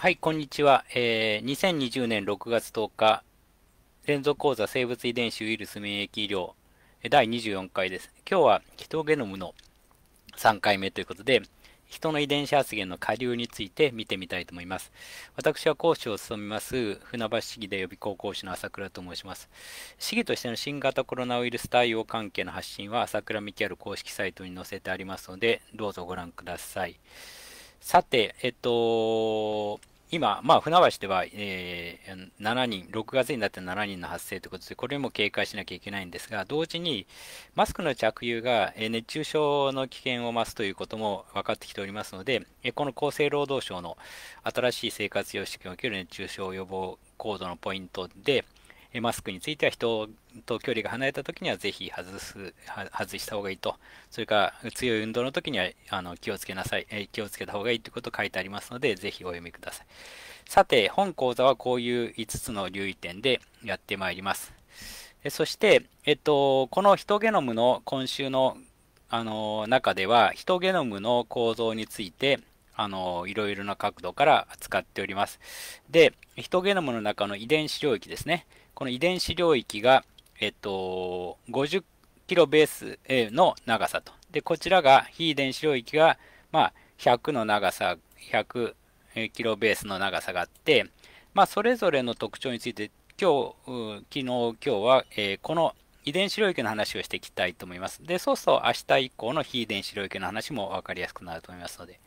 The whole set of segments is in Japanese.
はい、こんにちは。えー、2020年6月10日、連続講座生物遺伝子ウイルス免疫医療第24回です。今日はヒトゲノムの3回目ということで、人の遺伝子発現の下流について見てみたいと思います。私は講師を務めます、船橋市議で予備校講師の朝倉と申します。市議としての新型コロナウイルス対応関係の発信は、朝倉幹ある公式サイトに載せてありますので、どうぞご覧ください。さて、えっと、今、まあ、船橋では、えー、7人、6月になって7人の発生ということで、これも警戒しなきゃいけないんですが、同時にマスクの着用が熱中症の危険を増すということも分かってきておりますので、この厚生労働省の新しい生活様式における熱中症予防行動のポイントで、マスクについては人と距離が離れた時にはぜひ外す外した方がいいと、それから強い運動の時にはあの気をつけなさい、え気をつけた方がいいということ書いてありますので、ぜひお読みください。さて、本講座はこういう5つの留意点でやってまいります。そして、えっと、このヒトゲノムの今週のあの中では、ヒトゲノムの構造について、あのいろいろな角度から扱っております。で、ヒトゲノムの中の遺伝子領域ですね。この遺伝子領域が、えっと、50キロベースの長さと。で、こちらが非遺伝子領域が、まあ、100の長さ、100キロベースの長さがあって、まあ、それぞれの特徴について、今日、昨日、今日は、えー、この遺伝子領域の話をしていきたいと思います。で、そうすると明日以降の非遺伝子領域の話も分かりやすくなると思いますので。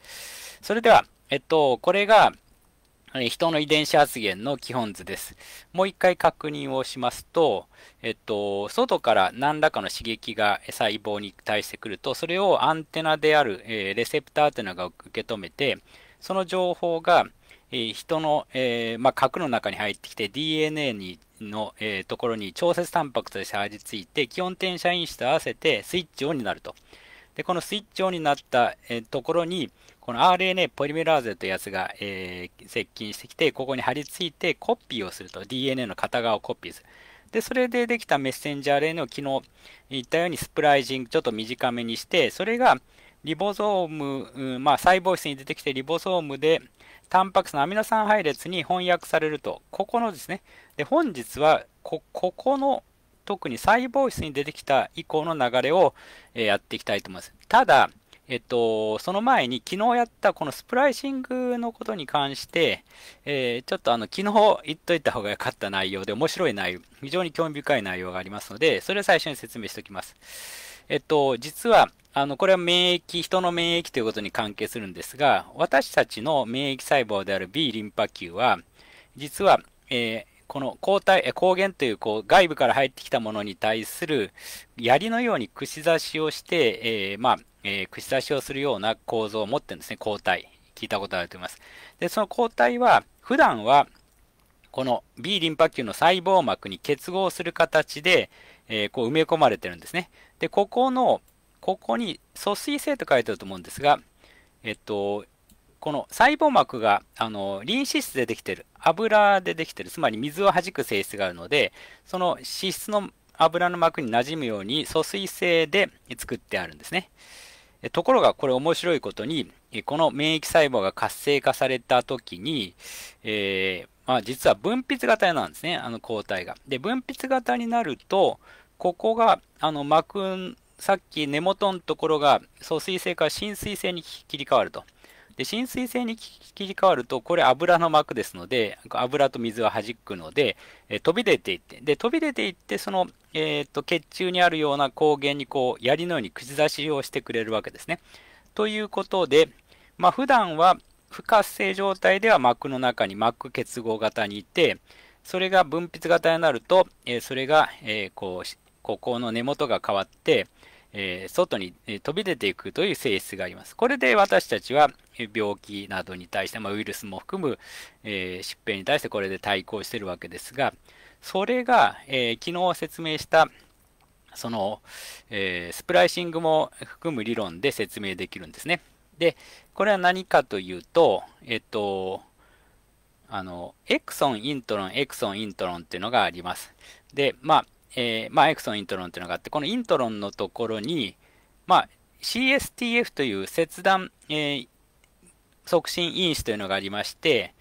それでは、えっと、これが、人の遺伝子発現の基本図です。もう一回確認をしますと、えっと、外から何らかの刺激が細胞に対してくると、それをアンテナである、えー、レセプターというのが受け止めて、その情報が、えー、人の、えー、まあ、核の中に入ってきて DNA にの、えところに調節タンパクとして張付いて、基本転写因子と合わせてスイッチオンになると。で、このスイッチオンになった、えところに、この RNA ポリメラーゼというやつが、えー、接近してきて、ここに張り付いてコピーをすると、DNA の片側をコピーする。で、それでできたメッセンジャー RNA を昨日言ったようにスプライジング、ちょっと短めにして、それがリボゾーム、うん、まあ、細胞質に出てきてリボゾームで、タンパク質のアミノ酸配列に翻訳されると、ここのですね、で本日はこ、ここの特に細胞質に出てきた以降の流れを、えー、やっていきたいと思います。ただ、えっと、その前に昨日やったこのスプライシングのことに関して、えー、ちょっとあの昨日言っといた方が良かった内容で面白い内容、非常に興味深い内容がありますので、それを最初に説明しておきます。えっと、実は、あの、これは免疫、人の免疫ということに関係するんですが、私たちの免疫細胞である B リンパ球は、実は、えー、この抗体、抗原というこう外部から入ってきたものに対する槍のように串刺しをして、えー、まあ、えー、串刺しをするような構造を持ってるんですね、抗体。聞いたことあると思います。で、その抗体は、普段は、この B リンパ球の細胞膜に結合する形で、えー、こう埋め込まれてるんですね。で、ここの、ここに、疎水性と書いてあると思うんですが、えっと、この細胞膜があのリン脂質でできてる油でできてるつまり水を弾く性質があるのでその脂質の油の膜になじむように疎水性で作ってあるんですねところがこれ面白いことにこの免疫細胞が活性化された時に、えー、まあ、実は分泌型なんですねあの抗体がで分泌型になるとここがあの膜さっき根元のところが疎水性から浸水性に切り替わるとで浸水性に切り替わると、これ油の膜ですので、油と水は弾くので、え飛び出ていって、で、飛び出ていって、その、えー、っと、血中にあるような抗原にこう、槍のように口出しをしてくれるわけですね。ということで、まあ、普段は不活性状態では膜の中に膜結合型にいて、それが分泌型になると、えー、それが、えー、こう、ここの根元が変わって、えー、外に飛び出ていくという性質があります。これで私たちは病気などに対して、まあ、ウイルスも含む、えー、疾病に対してこれで対抗しているわけですが、それが、えー、昨日説明したその、えスプライシングも含む理論で説明できるんですね。で、これは何かというと、えっと、あの、エクソン、イントロン、エクソン、イントロンっていうのがあります。で、まあ、えー、まあ、エクソンイントロンっていうのがあって、このイントロンのところに、まあ、CSTF という切断、えー、促進因子というのがありまして、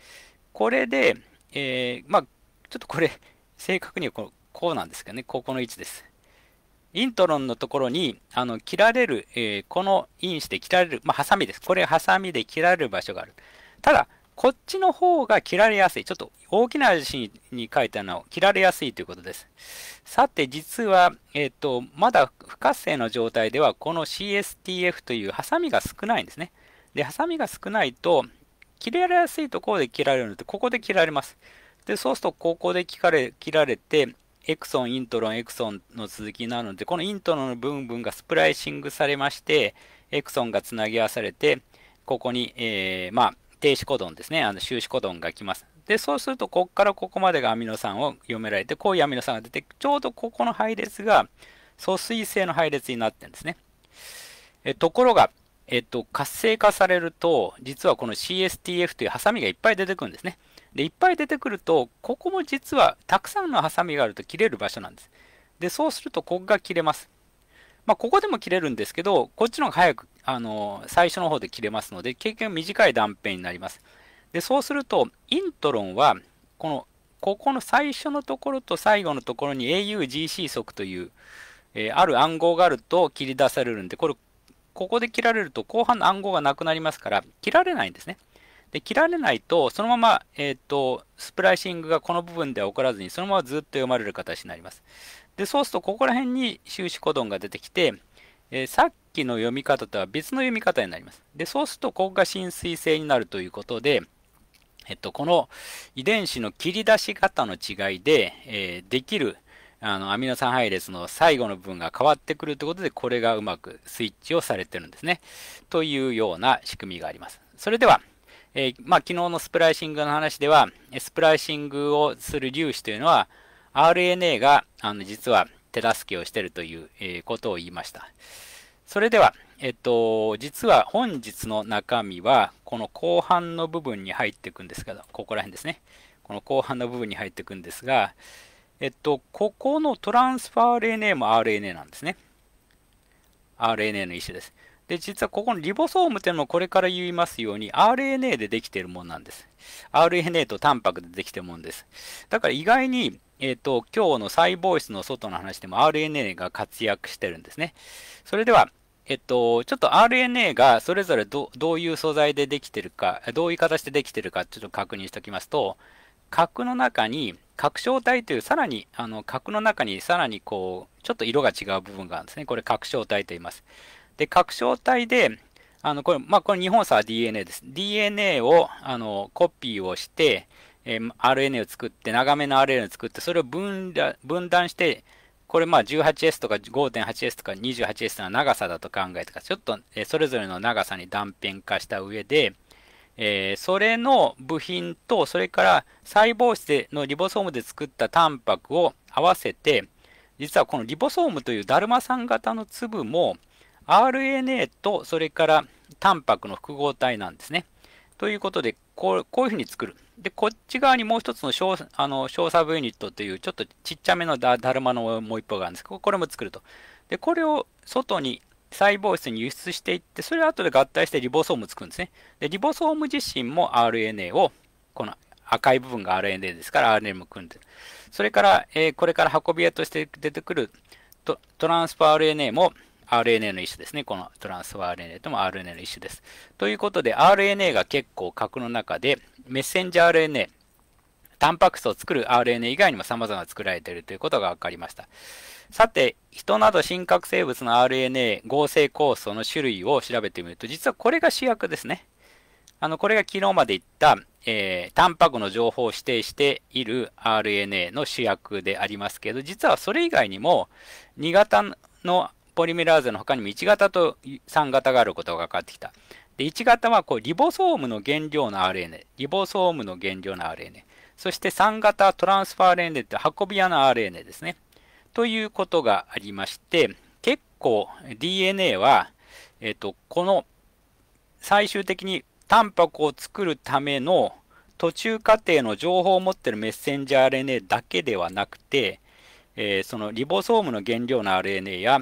これで、えー、まあ、ちょっとこれ、正確にはここうなんですけどね、ここの位置です。イントロンのところに、あの、切られる、えー、この因子で切られる、まあ、ハサミです。これ、ハサミで切られる場所がある。ただ、こっちの方が切られやすい。ちょっと大きな字に書いてあるのは切られやすいということです。さて、実は、えっ、ー、と、まだ不活性の状態では、この CSTF というハサミが少ないんですね。で、ハサミが少ないと、切られやすいところで切られるので、ここで切られます。で、そうすると、ここで切られ切られて、エクソン、イントロン、エクソンの続きなので、このイントロンの部分がスプライシングされまして、エクソンがつなぎ合わされて、ここに、えー、まあ、停止コドンですね、あの終止コドンが来ます。で、そうすると、ここからここまでがアミノ酸を読められて、こういうアミノ酸が出て、ちょうどここの配列が疎水性の配列になってるんですね。えところが、えっと、活性化されると、実はこの CSTF というハサミがいっぱい出てくるんですね。で、いっぱい出てくると、ここも実はたくさんのハサミがあると切れる場所なんです。で、そうすると、ここが切れます。まあ、ここでも切れるんですけど、こっちの方が早くあの最初の方で切れますので、結局短い断片になります。で、そうすると、イントロンは、この、ここの最初のところと最後のところに AUGC 速という、えー、ある暗号があると切り出されるんで、これ、ここで切られると後半の暗号がなくなりますから、切られないんですね。で、切られないと、そのまま、えっ、ー、と、スプライシングがこの部分では起こらずに、そのままずっと読まれる形になります。で、そうすると、ここら辺に収支コドンが出てきて、えー、さっきの読み方とは別の読み方になります。で、そうすると、ここが浸水性になるということで、えっと、この遺伝子の切り出し方の違いで、えー、できるあのアミノ酸配列の最後の部分が変わってくるということで、これがうまくスイッチをされてるんですね。というような仕組みがあります。それでは、えー、まあ、昨日のスプライシングの話では、スプライシングをする粒子というのは、RNA があの実は手助けをしているという、えことを言いました。それでは、えっと、実は本日の中身は、この後半の部分に入っていくんですけど、ここら辺ですね。この後半の部分に入っていくんですが、えっと、ここのトランスファー RNA も RNA なんですね。RNA の一種です。で、実はここのリボソームっていうのもこれから言いますように RNA でできているものなんです。RNA とタンパクでできているものです。だから意外に、えっ、ー、と、今日の細胞質の外の話でも RNA が活躍してるんですね。それでは、えっと、ちょっと RNA がそれぞれどういう素材でできてるか、どういう形でできてるかちょっと確認しておきますと、核の中に、核小体というさらに、あの核の中にさらにこう、ちょっと色が違う部分があるんですね。これ核小体と言います。で、拡張体で、あの、これ、まあ、これ日本差は DNA です。DNA を、あの、コピーをして、えー、RNA を作って、長めの RNA を作って、それを分分断して、これまあ 18S とか 5.8S とか 28S の長さだと考えてか、ちょっと、えー、それぞれの長さに断片化した上で、えー、それの部品と、それから細胞質のリボソームで作ったタンパクを合わせて、実はこのリボソームというだるまさん型の粒も、RNA とそれからタンパクの複合体なんですね。ということで、こうこういうふうに作る。で、こっち側にもう一つの小あの小サブユニットというちょっとちっちゃめのだだるまのもう一方があるんですけど、これも作ると。で、これを外に細胞質に輸出していって、それを後で合体してリボソーム作るんですね。で、リボソーム自身も RNA を、この赤い部分が RNA ですから RNA も組んでる。それから、えー、これから運び屋として出てくるトトランスファー RNA も RNA の一種ですね。このトランスファー RNA とも RNA の一種です。ということで、RNA が結構核の中で、メッセンジャー RNA、タンパク質を作る RNA 以外にも様々作られているということが分かりました。さて、人など真核生物の RNA 合成酵素の種類を調べてみると、実はこれが主役ですね。あの、これが昨日まで言った、えー、タンパクの情報を指定している RNA の主役でありますけど、実はそれ以外にも、2型のポリメラーゼの他にも1型と3型があることが分かってきた。で1型はこうリボソームの原料の RNA、リボソームの原料の RNA、そして3型トランスファー RNA って運び屋の RNA ですね。ということがありまして、結構 DNA は、えっ、と、この最終的にタンパクを作るための途中過程の情報を持ってるメッセンジャー RNA だけではなくて、えー、そのリボソームの原料の RNA や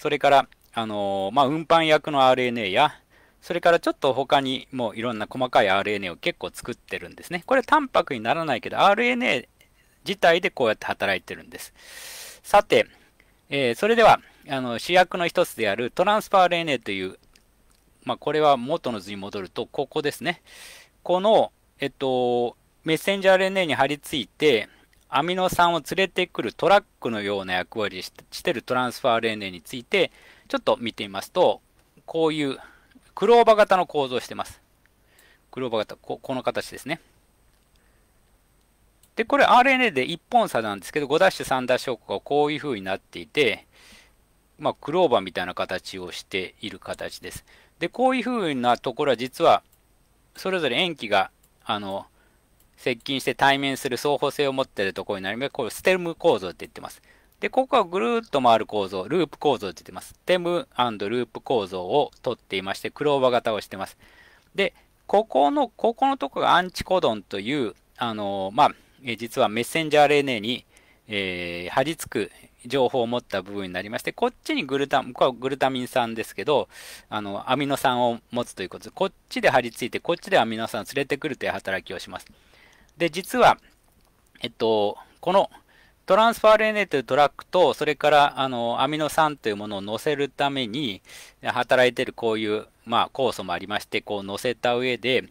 それから、あのー、まあ、運搬役の RNA や、それからちょっと他にもいろんな細かい RNA を結構作ってるんですね。これタンパクにならないけど、RNA 自体でこうやって働いてるんです。さて、えー、それでは、あの主役の一つであるトランスファー RNA という、まあ、これは元の図に戻ると、ここですね。この、えっと、メッセンジャー RNA に張り付いて、アミノ酸を連れてくるトラックのような役割してるトランスファー RNA についてちょっと見てみますとこういうクローバー型の構造をしてますクローバー型ここの形ですねでこれ RNA で1本差なんですけど 5'3' 証拠がこういうふうになっていてまあ、クローバーみたいな形をしている形です。で、こういうふうなところは実は、それぞれ塩基が、あの、接近して対面する双方性を持っているところになるので、これステム構造って言ってます。で、ここはぐるーっと回る構造、ループ構造って言ってます。ステムループ構造をとっていまして、クローバー型をしてます。で、ここの、ここのとこがアンチコドンという、あのまあ、実はメッセンジャー RNA に、えー、張り付く情報を持った部分になりまして、こっちにグルタこれはグルタミン酸ですけど、あの、アミノ酸を持つということでこっちで張り付いて、こっちでアミノ酸を連れてくるという働きをします。で、実は、えっと、このトランスファー RNA というトラックと、それからあのアミノ酸というものを乗せるために働いているこういう、まあ、酵素もありまして、こう乗せた上で、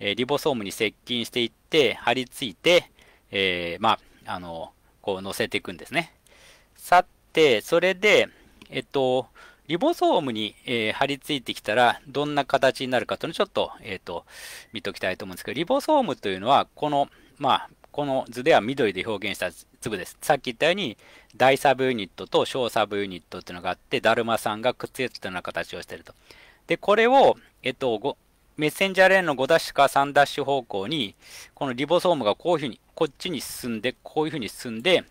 えリボソームに接近していって、張り付いて、えー、まあ、あの、こう乗せていくんですね。さて、それで、えっと、リボソームに、えー、張り付いてきたらどんな形になるかというのをちょっと,、えーと、見ておきたいと思うんですけど、リボソームというのはこの、まあ、この図では緑で表現した粒です。さっき言ったように大サブユニットと小サブユニットっていうのがあって、だるまさんがくっついたような形をしていると。で、これを、えっと、メッセンジャーレーンの5ダッシュか3ダッシュ方向に、このリボソームがこういうふうに、こっちに進んで、こういうふうに進んで、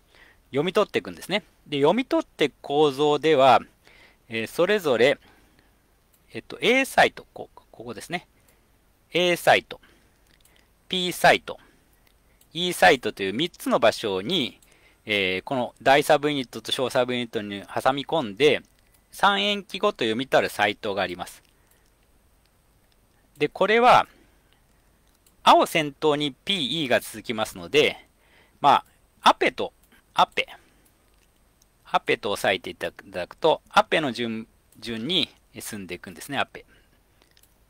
読み取っていくんですね。で、読み取っていく構造では、えー、それぞれ、えっと、A サイト、こここですね。A サイト、P サイト、E サイトという3つの場所に、えー、この大サブユニットと小サブユニットに挟み込んで、3円記号と読み取るサイトがあります。で、これは、青先頭に PE が続きますので、まあ、アペとアペ、アペと押さえていただくと、アペの順順に進んでいくんですね、アペ。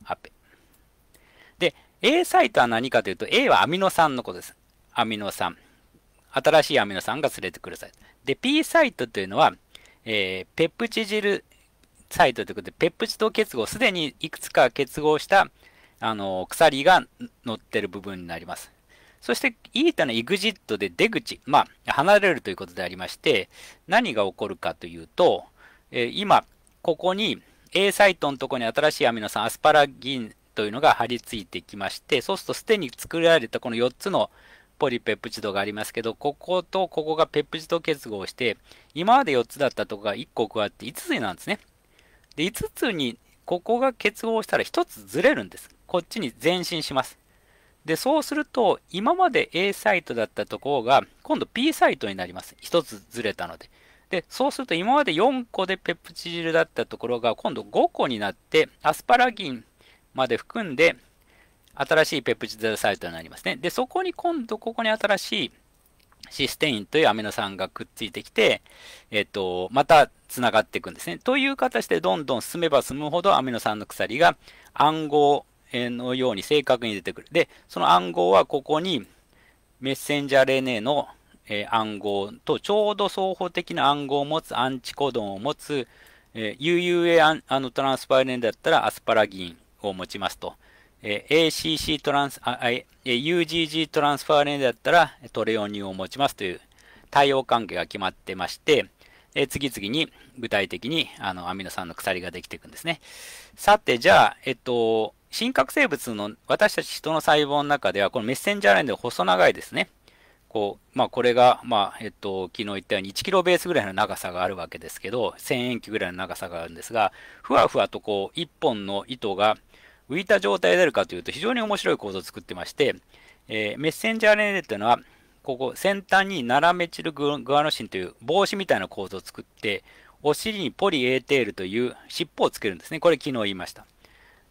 アペ。で、A サイトは何かというと、A はアミノ酸のことです。アミノ酸。新しいアミノ酸が連れてくるサイト。で、P サイトというのは、えー、ペプチジルサイトということで、ペプチド結合、すでにいくつか結合した、あの、鎖が乗ってる部分になります。そして、イータのグジットで出口、まあ、離れるということでありまして、何が起こるかというと、えー、今、ここに A サイトのところに新しいアミノ酸、アスパラギンというのが貼り付いてきまして、そうするとすでに作られたこの4つのポリペプチドがありますけど、こことここがペプチド結合して、今まで4つだったとこが1個加わって5つになるんですね。で、5つにここが結合したら1つずれるんです。こっちに前進します。で、そうすると、今まで A サイトだったところが、今度 B サイトになります。1つずれたので。で、そうすると、今まで4個でペプチジルだったところが、今度5個になって、アスパラギンまで含んで、新しいペプチドサイトになりますね。で、そこに今度、ここに新しいシステインというアミノ酸がくっついてきて、えっと、またつながっていくんですね。という形でどんどん進めば進むほどアミノ酸の鎖が暗号のように正確に出てくる。で、その暗号はここにメッセンジャー RNA の、え暗号とちょうど双方的な暗号を持つアンチコドンを持つ、え UUA あのトランスパイレンだったらアスパラギンを持ちますと。え ACC トランス、あ、え UGG トランスファーレンだったらトレオニンを持ちますという対応関係が決まってまして、え次々に具体的にあのアミノ酸の鎖ができていくんですね。さて、じゃあ、えっと、真核生物の私たち人の細胞の中では、このメッセンジャーラインで細長いですね。こう、まあこれが、まあ、えっと、昨日言ったように1キロベースぐらいの長さがあるわけですけど、1000円球ぐらいの長さがあるんですが、ふわふわとこう、1本の糸が浮いた状態であるかというと非常に面白い構造を作ってまして、えー、メッセンジャー r ン a というのは、ここ先端にナラメチルグアノシンという帽子みたいな構造を作って、お尻にポリエーテールという尻尾をつけるんですね。これ昨日言いました。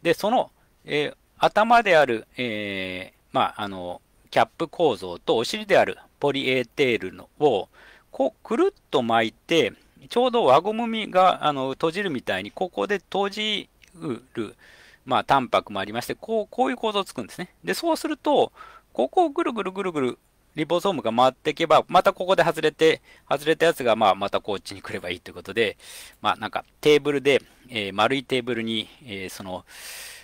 で、そのえー、頭である、えー、まあ、あの、キャップ構造とお尻であるポリエーテールのを、こう、くるっと巻いて、ちょうど輪ゴムがあの閉じるみたいに、ここで閉じる、まあ、タンパクもありまして、こう、こういう構造をつくんですね。で、そうすると、ここをぐるぐるぐるぐるリボソームが回っていけば、またここで外れて、外れたやつが、まあ、またこっちに来ればいいということで、まあ、なんかテーブルで、えー、丸いテーブルに、えー、その、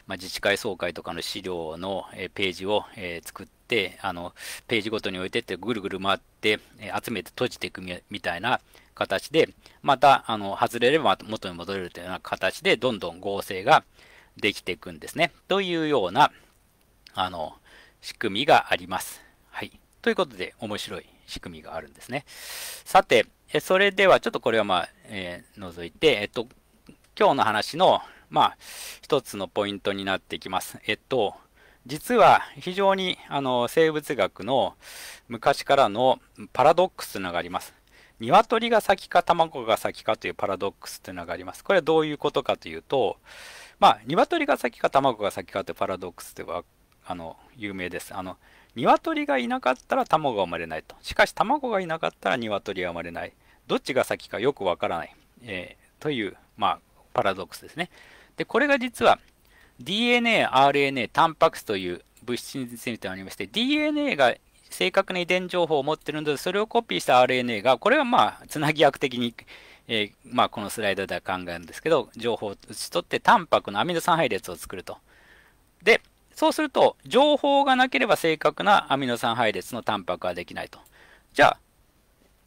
まあ、自治会総会とかの資料の、えページを、え作って、あのページごとに置いてってぐるぐる回って、え集めて閉じていくみたいな形で、またあの外れれば元に戻れるというような形で、どんどん合成ができていくんですね。というようなあの仕組みがあります。はい。ということで、面白い仕組みがあるんですね。さて、それではちょっとこれはまあ、えー、除いて、えっと、今日の話の、まあ、一つのポイントになってきます。えっと、実は非常にあの生物学の昔からのパラドックスというのがあります。鶏が先か卵が先かというパラドックスというのがあります。これはどういうことかというと、まあ、鶏が先か卵が先かというパラドックスではあの有名です。あの鶏がいなかったら卵が生まれないと。しかし卵がいなかったら鶏は生まれない。どっちが先かよくわからない、えー、という、まあ、パラドックスですね。で、これが実は DNA、RNA、タンパク質という物質についてありまして、DNA が正確な遺伝情報を持っているので、それをコピーした RNA が、これはまあ、つなぎ役的に、えー、まあ、このスライドでは考えるんですけど、情報を打ち取って、タンパクのアミノ酸配列を作ると。で、そうすると、情報がなければ正確なアミノ酸配列のタンパクはできないと。じゃあ、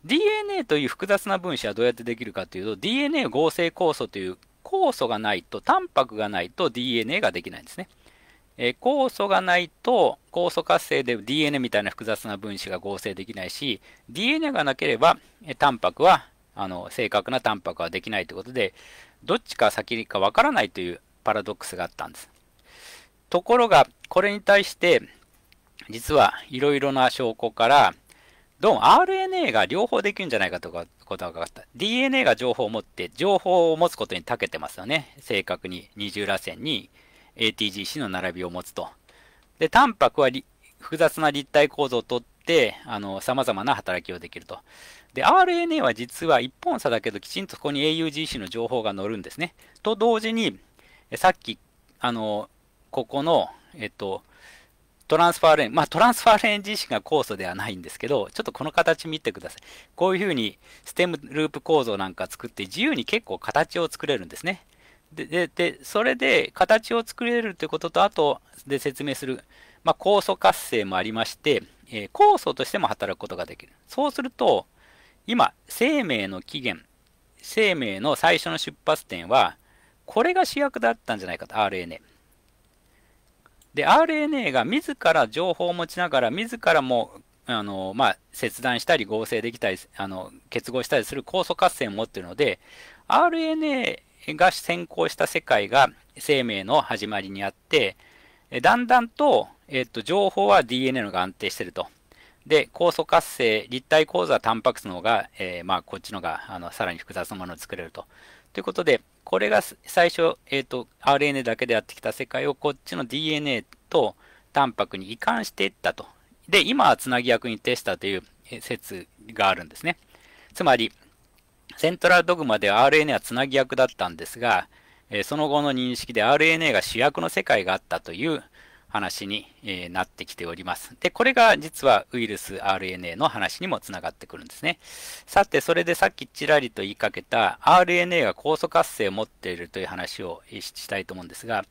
DNA という複雑な分子はどうやってできるかというと、DNA 合成酵素という酵素がないと、タンパクがないと DNA ができないんですね。えー、酵素がないと、酵素活性で DNA みたいな複雑な分子が合成できないし、DNA がなければ、えー、タンパクは、あの、正確なタンパクはできないということで、どっちか先にかわからないというパラドックスがあったんです。ところが、これに対して、実はいろいろな証拠から、どうも RNA が両方できるんじゃないかとかことが分かった。DNA が情報を持って、情報を持つことに長けてますよね。正確に二重らせんに ATGC の並びを持つと。で、タンパクは複雑な立体構造をとって、あの、様々な働きをできると。で、RNA は実は一本差だけど、きちんとここに AUGC の情報が載るんですね。と同時に、さっき、あの、ここの、えっと、トランスファーレーン、まあ、トランスファーレーン自身が酵素ではないんですけど、ちょっとこの形見てください。こういうふうにステムループ構造なんか作って自由に結構形を作れるんですね。で、で、でそれで形を作れるということと、あとで説明する、まあ、酵素活性もありまして、えー、酵素としても働くことができる。そうすると、今、生命の起源、生命の最初の出発点は、これが主役だったんじゃないかと、RNA。で、RNA が自ら情報を持ちながら、自らもあの、まあ、切断したり合成できたり、あの、結合したりする酵素活性を持っているので、RNA が先行した世界が生命の始まりにあって、だんだんと、えっと、情報は DNA のが安定してると。で、酵素活性、立体構造はタンパク質の方が、えー、まあ、こっちのが、あの、さらに複雑なものを作れると。ということで、これが最初、えーと、RNA だけでやってきた世界をこっちの DNA とタンパクに移管していったと。で、今はつなぎ役に徹したという説があるんですね。つまり、セントラルドグマでは RNA はつなぎ役だったんですが、その後の認識で RNA が主役の世界があったという話になってきております。で、これが実はウイルス RNA の話にもつながってくるんですね。さて、それでさっきちらりと言いかけた RNA が酵素活性を持っているという話をしたいと思うんですが、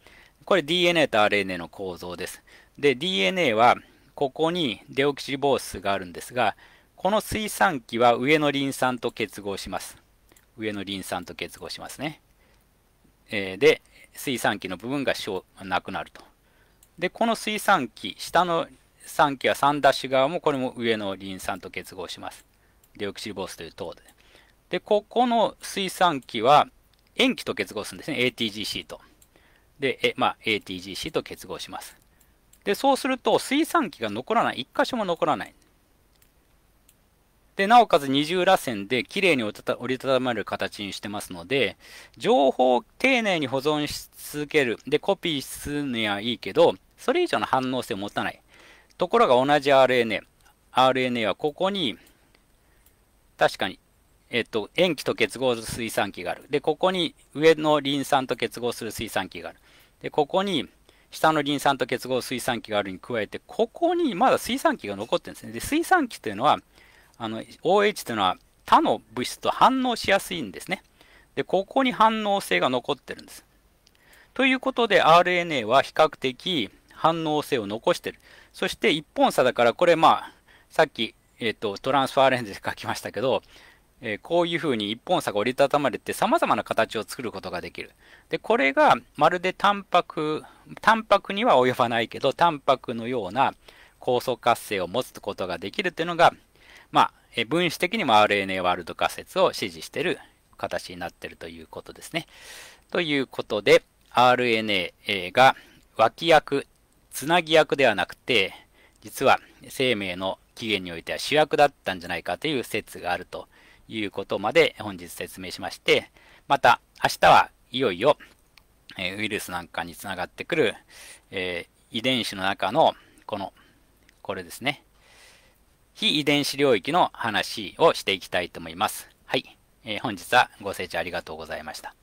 これ DNA と RNA の構造です。で、DNA はここにデオキシリボースがあるんですが、この水酸基は上のリン酸と結合します。上のリン酸と結合しますね。えで、水酸基の部分がなくなると。で、この水産機、下の酸基は酸ダッシュ側もこれも上のリン酸と結合します。デオキシリボースという糖で。で、ここの水酸基は塩基と結合するんですね。ATGC と。で、えまあ、ATGC と結合します。で、そうすると水酸基が残らない。1箇所も残らない。で、なおかつ二重らせんできれいに折りたたまれる形にしてますので、情報を丁寧に保存し続ける。で、コピーするにはいいけど、それ以上の反応性を持たない。ところが同じ RNA、RNA はここに、確かに、えっと、塩基と結合する水酸基がある。で、ここに上のリン酸と結合する水酸基がある。で、ここに下のリン酸と結合水酸基があるに加えて、ここにまだ水酸基が残ってるんですね。で、水酸基というのは、あの、OH というのは他の物質と反応しやすいんですね。で、ここに反応性が残ってるんです。ということで、RNA は比較的反応性を残してる。そして一本差だから、これまあ、さっき、えっ、ー、と、トランスファーレンズで書きましたけど、えー、こういうふうに一本差が折りたたまれて様々な形を作ることができる。で、これがまるでタンパク、タンパクには及ばないけど、タンパクのような酵素活性を持つことができるっていうのが、まあ、え分子的にも RNA ワールド仮説を支持している形になっているということですね。ということで、RNA が脇役つなぎ役ではなくて、実は生命の起源においては主役だったんじゃないかという説があるということまで本日説明しまして、また明日はいよいよ、えウイルスなんかにつながってくる、えー、遺伝子の中のこの、これですね。非遺伝子領域の話をしていきたいと思います。はい。えー、本日はご清聴ありがとうございました。